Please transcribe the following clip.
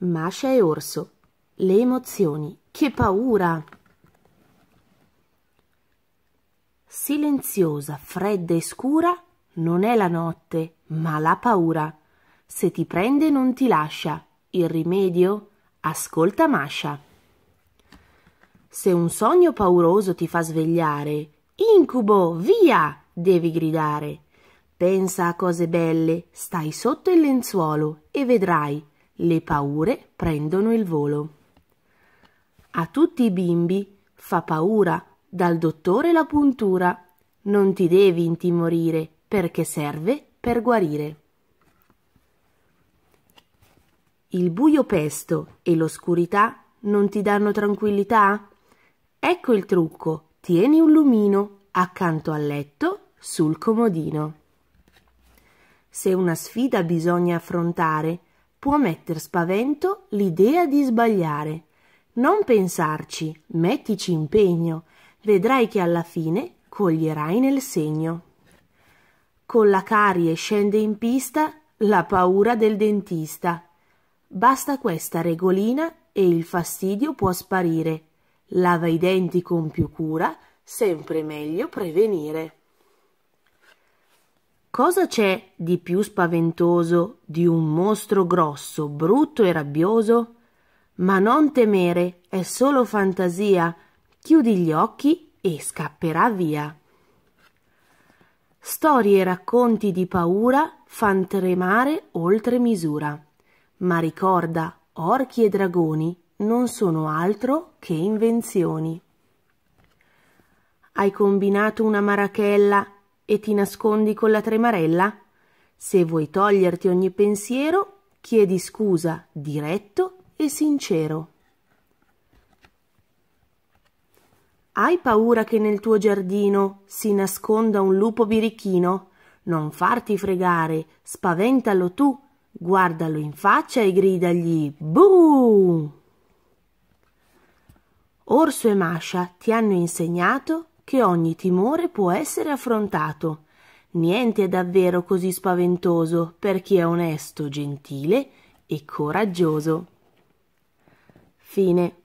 Masha e Orso. Le emozioni. Che paura! Silenziosa, fredda e scura non è la notte, ma la paura. Se ti prende non ti lascia. Il rimedio? Ascolta Masha. Se un sogno pauroso ti fa svegliare, incubo, via! devi gridare. Pensa a cose belle, stai sotto il lenzuolo e vedrai le paure prendono il volo. A tutti i bimbi fa paura dal dottore la puntura. Non ti devi intimorire perché serve per guarire. Il buio pesto e l'oscurità non ti danno tranquillità? Ecco il trucco. Tieni un lumino accanto al letto sul comodino. Se una sfida bisogna affrontare, può metter spavento l'idea di sbagliare. Non pensarci, mettici impegno, vedrai che alla fine coglierai nel segno. Con la carie scende in pista la paura del dentista. Basta questa regolina e il fastidio può sparire. Lava i denti con più cura, sempre meglio prevenire. Cosa c'è di più spaventoso di un mostro grosso, brutto e rabbioso? Ma non temere, è solo fantasia. Chiudi gli occhi e scapperà via. Storie e racconti di paura fan tremare oltre misura. Ma ricorda, orchi e dragoni non sono altro che invenzioni. Hai combinato una marachella e ti nascondi con la tremarella? Se vuoi toglierti ogni pensiero, chiedi scusa diretto e sincero. Hai paura che nel tuo giardino si nasconda un lupo birichino? Non farti fregare, spaventalo tu, guardalo in faccia e gridagli buu! Orso e Masha ti hanno insegnato che ogni timore può essere affrontato. Niente è davvero così spaventoso per chi è onesto, gentile e coraggioso. Fine.